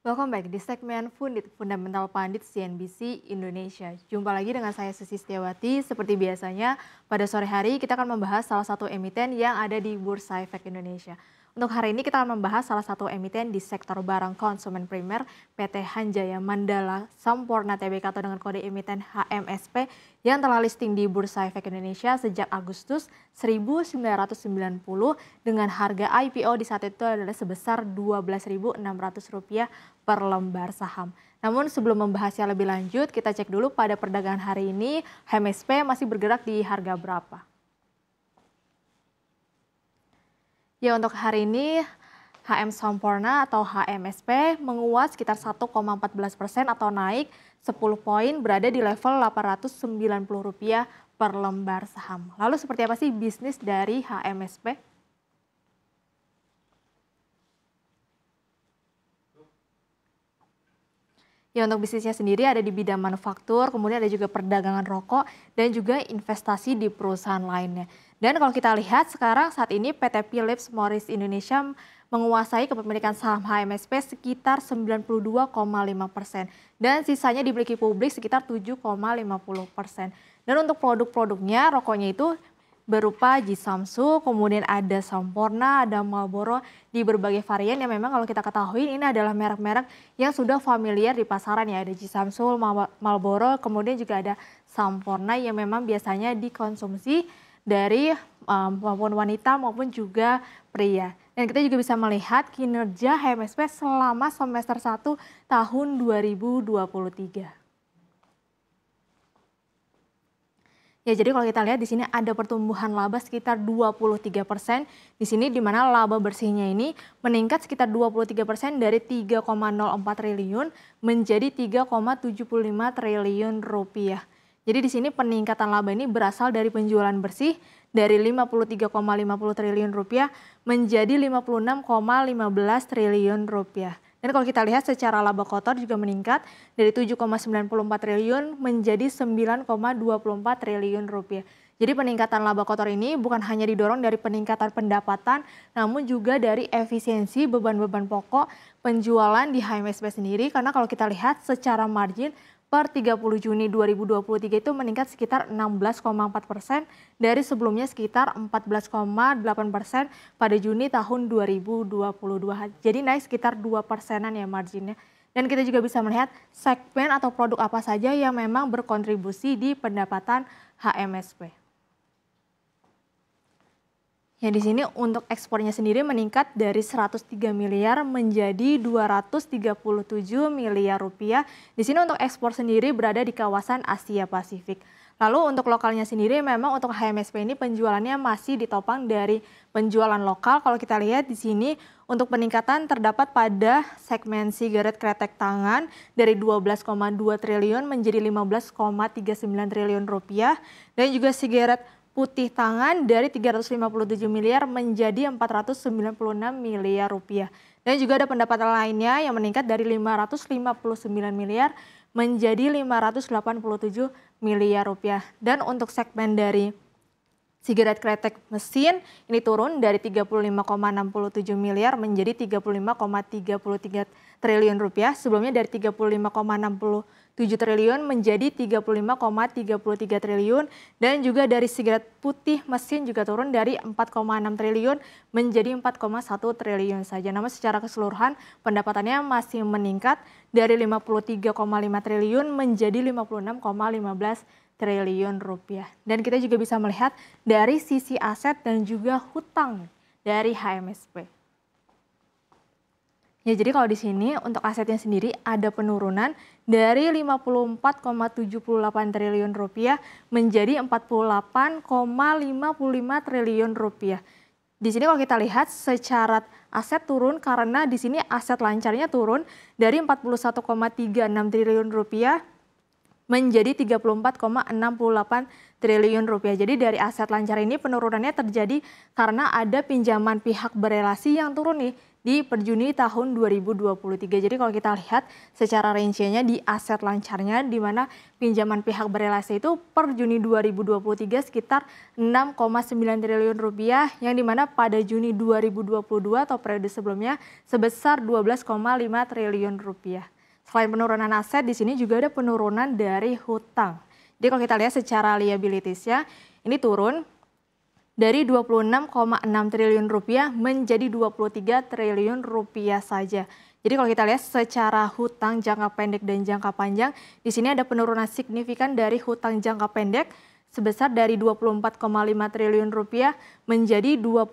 Welcome back di segmen Fundit Fundamental Pandit CNBC Indonesia. Jumpa lagi dengan saya Susi Setiawati. Seperti biasanya, pada sore hari kita akan membahas salah satu emiten yang ada di Bursa Efek Indonesia. Untuk hari ini kita akan membahas salah satu emiten di sektor barang konsumen primer PT Hanjaya Mandala Sampurna Tbk atau dengan kode emiten HMSP yang telah listing di Bursa Efek Indonesia sejak Agustus 1990 dengan harga IPO di saat itu adalah sebesar Rp12.600 per lembar saham. Namun sebelum membahasnya lebih lanjut, kita cek dulu pada perdagangan hari ini HMSP masih bergerak di harga berapa. Ya untuk hari ini HM Somporna atau HMSP menguat sekitar 1,14 persen atau naik 10 poin berada di level Rp890 per lembar saham. Lalu seperti apa sih bisnis dari HMSP? Ya untuk bisnisnya sendiri ada di bidang manufaktur, kemudian ada juga perdagangan rokok dan juga investasi di perusahaan lainnya. Dan kalau kita lihat sekarang saat ini PT Philips Morris Indonesia menguasai kepemilikan saham HMSP sekitar 92,5 persen. Dan sisanya dimiliki publik sekitar 7,50 persen. Dan untuk produk-produknya, rokoknya itu berupa Jisamsu, kemudian ada Sampurna, ada Marlboro di berbagai varian yang memang kalau kita ketahui ini adalah merek-merek yang sudah familiar di pasaran ya. Ada Jisamsu, Marlboro, kemudian juga ada Sampurna yang memang biasanya dikonsumsi dari um, maupun wanita maupun juga pria. Dan kita juga bisa melihat kinerja HMSP selama semester 1 tahun 2023. Ya, jadi kalau kita lihat di sini ada pertumbuhan laba sekitar 23 persen. Di sini di mana laba bersihnya ini meningkat sekitar 23 persen dari 3,04 triliun menjadi 3,75 triliun rupiah. Jadi di sini peningkatan laba ini berasal dari penjualan bersih dari 53,50 triliun rupiah menjadi 56,15 triliun rupiah. Dan kalau kita lihat secara laba kotor juga meningkat dari 7,94 triliun menjadi 9,24 triliun rupiah. Jadi peningkatan laba kotor ini bukan hanya didorong dari peningkatan pendapatan, namun juga dari efisiensi beban-beban pokok penjualan di HMSB sendiri. Karena kalau kita lihat secara margin, per 30 Juni 2023 itu meningkat sekitar 16,4 persen dari sebelumnya sekitar 14,8 persen pada Juni tahun 2022. Jadi naik sekitar 2 persenan ya marginnya. Dan kita juga bisa melihat segmen atau produk apa saja yang memang berkontribusi di pendapatan HMSP. Ya di sini untuk ekspornya sendiri meningkat dari 103 miliar menjadi 237 miliar rupiah. Di sini untuk ekspor sendiri berada di kawasan Asia Pasifik. Lalu untuk lokalnya sendiri memang untuk HMSP ini penjualannya masih ditopang dari penjualan lokal. Kalau kita lihat di sini untuk peningkatan terdapat pada segmen sigaret kretek tangan dari 12,2 triliun menjadi 15,39 triliun rupiah dan juga sigaret putih tangan dari 357 miliar menjadi 496 miliar rupiah. Dan juga ada pendapatan lainnya yang meningkat dari 559 miliar menjadi 587 miliar rupiah. Dan untuk segmen dari sigaret kretek mesin ini turun dari 35,67 miliar menjadi 35,33 triliun rupiah. Sebelumnya dari puluh triliun menjadi 35,33 triliun dan juga dari sigaret putih mesin juga turun dari 4,6 triliun menjadi 4,1 triliun saja. Namun secara keseluruhan pendapatannya masih meningkat dari 53,5 triliun menjadi 56,15 triliun rupiah. Dan kita juga bisa melihat dari sisi aset dan juga hutang dari HMSP. Ya, jadi kalau di sini untuk asetnya sendiri ada penurunan dari 54,78 triliun rupiah menjadi 48,55 triliun rupiah. Di sini kalau kita lihat secara aset turun karena di sini aset lancarnya turun dari 41,36 triliun rupiah menjadi 34,68 triliun rupiah. Jadi dari aset lancar ini penurunannya terjadi karena ada pinjaman pihak berelasi yang turun nih di per Juni tahun 2023. Jadi kalau kita lihat secara rinciannya di aset lancarnya di mana pinjaman pihak berelasi itu per Juni 2023 sekitar 6,9 triliun rupiah yang di mana pada Juni 2022 atau periode sebelumnya sebesar 12,5 triliun rupiah. Selain penurunan aset di sini juga ada penurunan dari hutang. Jadi kalau kita lihat secara liabilitiesnya ini turun dari 26,6 triliun rupiah menjadi 23 triliun rupiah saja. Jadi kalau kita lihat secara hutang jangka pendek dan jangka panjang, di sini ada penurunan signifikan dari hutang jangka pendek sebesar dari 24,5 triliun rupiah menjadi 21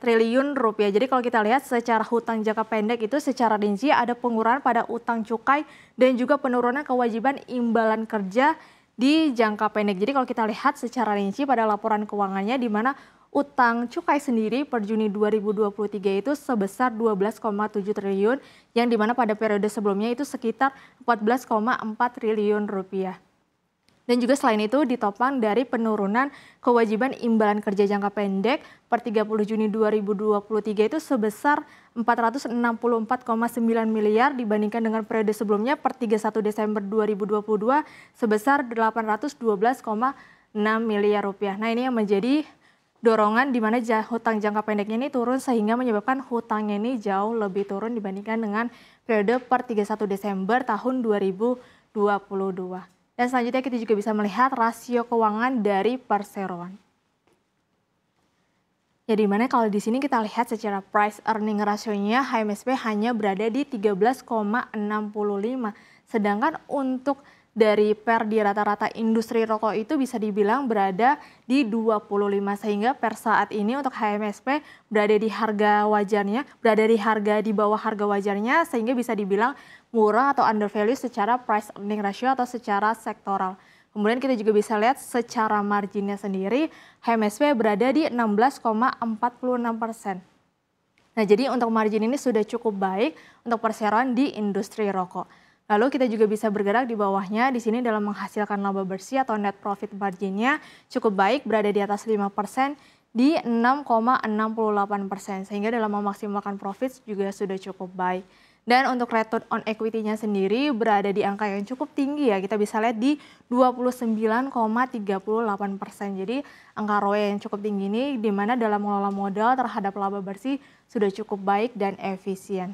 triliun rupiah. Jadi kalau kita lihat secara hutang jangka pendek itu secara rinci ada pengurangan pada utang cukai dan juga penurunan kewajiban imbalan kerja di jangka pendek. Jadi kalau kita lihat secara rinci pada laporan keuangannya di mana utang cukai sendiri per Juni 2023 itu sebesar 12,7 triliun yang di mana pada periode sebelumnya itu sekitar 14,4 triliun rupiah. Dan juga selain itu ditopang dari penurunan kewajiban imbalan kerja jangka pendek per 30 Juni 2023 itu sebesar 464,9 miliar dibandingkan dengan periode sebelumnya per 31 Desember 2022 sebesar 812,6 miliar rupiah. Nah ini yang menjadi dorongan di mana hutang jangka pendeknya ini turun sehingga menyebabkan hutangnya ini jauh lebih turun dibandingkan dengan periode per 31 Desember tahun 2022. Dan selanjutnya kita juga bisa melihat rasio keuangan dari perseroan. Ya mana kalau di sini kita lihat secara price earning rasionya HMSP hanya berada di 13,65. Sedangkan untuk dari per di rata-rata industri rokok itu bisa dibilang berada di 25 sehingga per saat ini untuk HMSP berada di harga wajarnya, berada di harga di bawah harga wajarnya sehingga bisa dibilang murah atau undervalue secara price earning ratio atau secara sektoral. Kemudian kita juga bisa lihat secara marginnya sendiri HMSP berada di 16,46 persen. Nah, jadi untuk margin ini sudah cukup baik untuk perseroan di industri rokok. Lalu kita juga bisa bergerak di bawahnya di sini dalam menghasilkan laba bersih atau net profit marginnya cukup baik berada di atas 5% di 6,68% sehingga dalam memaksimalkan profit juga sudah cukup baik. Dan untuk return on equity-nya sendiri berada di angka yang cukup tinggi ya. Kita bisa lihat di 29,38 persen. Jadi angka ROE yang cukup tinggi ini di mana dalam mengelola modal terhadap laba bersih sudah cukup baik dan efisien.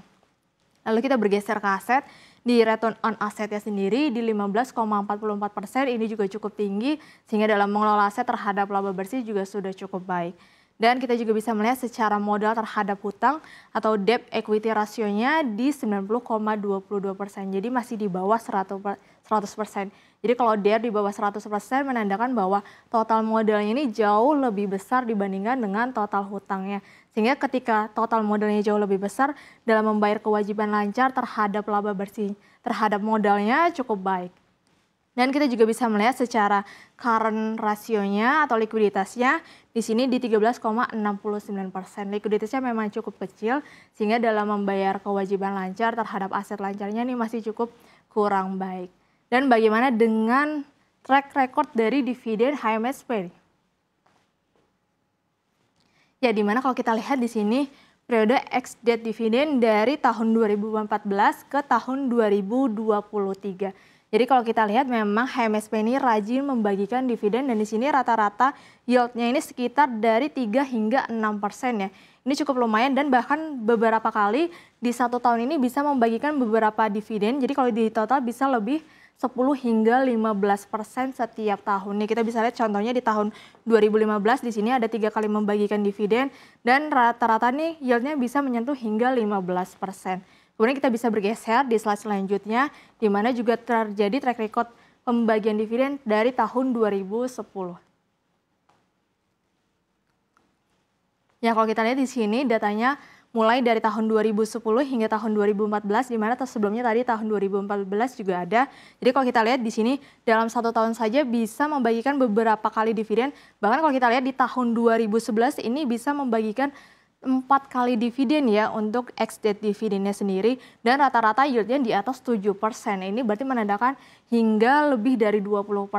Lalu kita bergeser ke aset. Di return on asetnya sendiri di 15,44 persen ini juga cukup tinggi sehingga dalam mengelola aset terhadap laba bersih juga sudah cukup baik. Dan kita juga bisa melihat secara modal terhadap hutang atau debt equity rasionya di 90,22 persen. Jadi masih di bawah 100 persen. Jadi kalau dia di bawah 100 persen menandakan bahwa total modalnya ini jauh lebih besar dibandingkan dengan total hutangnya. Sehingga ketika total modalnya jauh lebih besar dalam membayar kewajiban lancar terhadap laba bersih, terhadap modalnya cukup baik. Dan kita juga bisa melihat secara current rasionya atau likuiditasnya di sini di 13,69 persen. Likuiditasnya memang cukup kecil sehingga dalam membayar kewajiban lancar terhadap aset lancarnya ini masih cukup kurang baik. Dan bagaimana dengan track record dari dividen HMSP? Ya, di mana kalau kita lihat di sini periode ex date dividend dari tahun 2014 ke tahun 2023. Jadi kalau kita lihat memang HMSP ini rajin membagikan dividen dan di sini rata-rata yieldnya ini sekitar dari 3 hingga 6 persen ya. Ini cukup lumayan dan bahkan beberapa kali di satu tahun ini bisa membagikan beberapa dividen. Jadi kalau di total bisa lebih 10 hingga 15 persen setiap tahun. Nih kita bisa lihat contohnya di tahun 2015 di sini ada tiga kali membagikan dividen dan rata-rata nih yieldnya bisa menyentuh hingga 15 persen. Kemudian kita bisa bergeser di slide selanjutnya di mana juga terjadi track record pembagian dividen dari tahun 2010. Ya kalau kita lihat di sini datanya mulai dari tahun 2010 hingga tahun 2014 di mana sebelumnya tadi tahun 2014 juga ada. Jadi kalau kita lihat di sini dalam satu tahun saja bisa membagikan beberapa kali dividen. Bahkan kalau kita lihat di tahun 2011 ini bisa membagikan empat kali dividen ya untuk ex date dividennya sendiri dan rata-rata yieldnya di atas 7%. Ini berarti menandakan hingga lebih dari 20%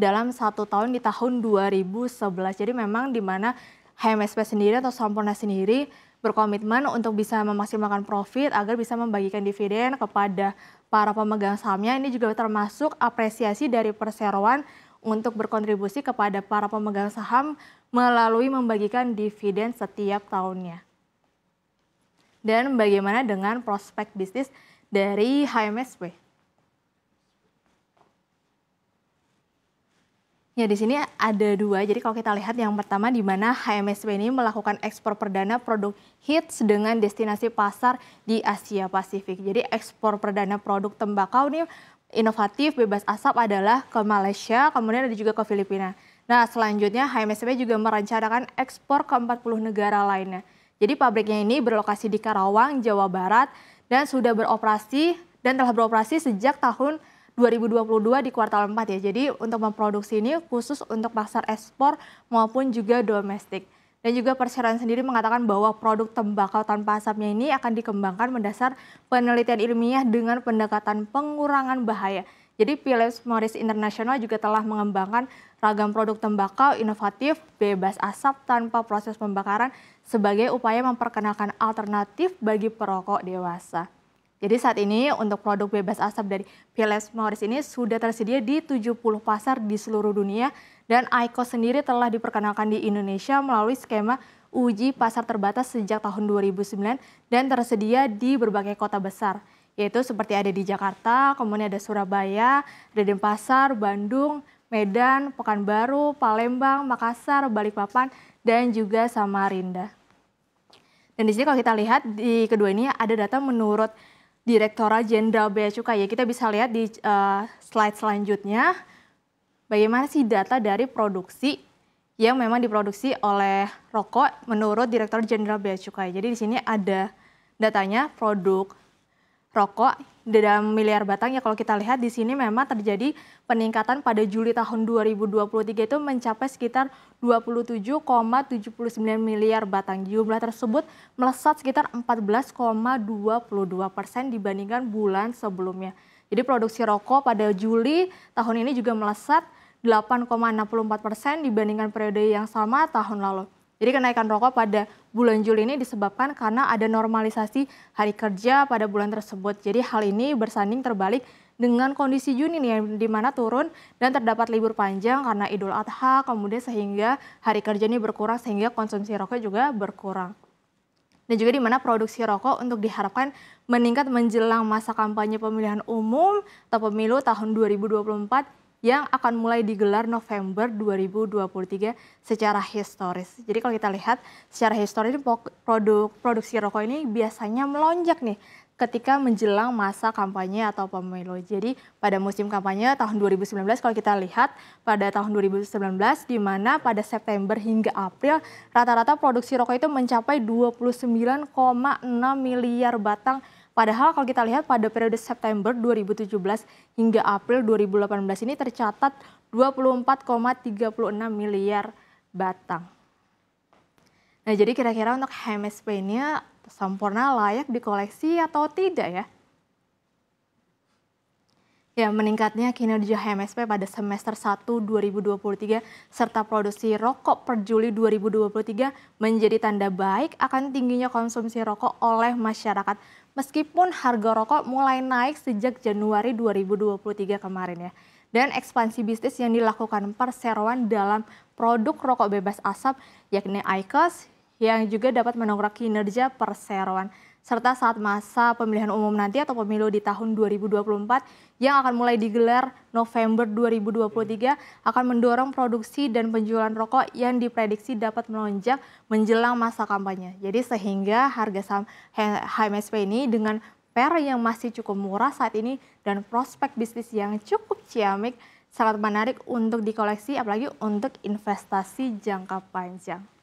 dalam satu tahun di tahun 2011. Jadi memang di mana HMSP sendiri atau Sampurna sendiri berkomitmen untuk bisa memaksimalkan profit agar bisa membagikan dividen kepada para pemegang sahamnya. Ini juga termasuk apresiasi dari perseroan untuk berkontribusi kepada para pemegang saham melalui membagikan dividen setiap tahunnya. Dan bagaimana dengan prospek bisnis dari HMSW? Ya, di sini ada dua. Jadi kalau kita lihat yang pertama di mana HMSP ini melakukan ekspor perdana produk hits dengan destinasi pasar di Asia Pasifik. Jadi ekspor perdana produk tembakau ini inovatif bebas asap adalah ke Malaysia, kemudian ada juga ke Filipina. Nah, selanjutnya HMSP juga merencanakan ekspor ke 40 negara lainnya. Jadi pabriknya ini berlokasi di Karawang, Jawa Barat dan sudah beroperasi dan telah beroperasi sejak tahun 2022 di kuartal 4 ya. Jadi untuk memproduksi ini khusus untuk pasar ekspor maupun juga domestik. Dan juga perseroan sendiri mengatakan bahwa produk tembakau tanpa asapnya ini akan dikembangkan mendasar penelitian ilmiah dengan pendekatan pengurangan bahaya. Jadi Philips Morris International juga telah mengembangkan ragam produk tembakau inovatif, bebas asap tanpa proses pembakaran sebagai upaya memperkenalkan alternatif bagi perokok dewasa. Jadi saat ini untuk produk bebas asap dari Philips Morris ini sudah tersedia di 70 pasar di seluruh dunia dan IQOS sendiri telah diperkenalkan di Indonesia melalui skema uji pasar terbatas sejak tahun 2009 dan tersedia di berbagai kota besar yaitu seperti ada di Jakarta, kemudian ada Surabaya, ada Denpasar, Bandung, Medan, Pekanbaru, Palembang, Makassar, Balikpapan, dan juga Samarinda. Dan di sini kalau kita lihat di kedua ini ada data menurut Direktorat Jenderal Bea Cukai. Ya, kita bisa lihat di uh, slide selanjutnya bagaimana sih data dari produksi yang memang diproduksi oleh rokok menurut Direktur Jenderal Bea Cukai. Jadi di sini ada datanya produk rokok dalam miliar batang ya kalau kita lihat di sini memang terjadi peningkatan pada Juli tahun 2023 itu mencapai sekitar 27,79 miliar batang. Jumlah tersebut melesat sekitar 14,22 persen dibandingkan bulan sebelumnya. Jadi produksi rokok pada Juli tahun ini juga melesat 8,64 persen dibandingkan periode yang sama tahun lalu. Jadi kenaikan rokok pada bulan Juli ini disebabkan karena ada normalisasi hari kerja pada bulan tersebut. Jadi hal ini bersanding terbalik dengan kondisi Juni nih yang dimana turun dan terdapat libur panjang karena Idul Adha kemudian sehingga hari kerja ini berkurang sehingga konsumsi rokok juga berkurang. Dan juga di mana produksi rokok untuk diharapkan meningkat menjelang masa kampanye pemilihan umum atau pemilu tahun 2024 yang akan mulai digelar November 2023 secara historis. Jadi kalau kita lihat secara historis produk produksi rokok ini biasanya melonjak nih ketika menjelang masa kampanye atau pemilu. Jadi pada musim kampanye tahun 2019 kalau kita lihat pada tahun 2019 di mana pada September hingga April rata-rata produksi rokok itu mencapai 29,6 miliar batang Padahal kalau kita lihat pada periode September 2017 hingga April 2018 ini tercatat 24,36 miliar batang. Nah, jadi kira-kira untuk HMSP-nya sempurna layak dikoleksi atau tidak ya? Ya, meningkatnya kinerja HMSP pada semester 1 2023 serta produksi rokok per Juli 2023 menjadi tanda baik akan tingginya konsumsi rokok oleh masyarakat meskipun harga rokok mulai naik sejak Januari 2023 kemarin ya. Dan ekspansi bisnis yang dilakukan perseroan dalam produk rokok bebas asap yakni IQOS yang juga dapat menongkrak kinerja perseroan serta saat masa pemilihan umum nanti atau pemilu di tahun 2024 yang akan mulai digelar November 2023 akan mendorong produksi dan penjualan rokok yang diprediksi dapat melonjak menjelang masa kampanye. Jadi sehingga harga saham HMSP ini dengan per yang masih cukup murah saat ini dan prospek bisnis yang cukup ciamik sangat menarik untuk dikoleksi apalagi untuk investasi jangka panjang.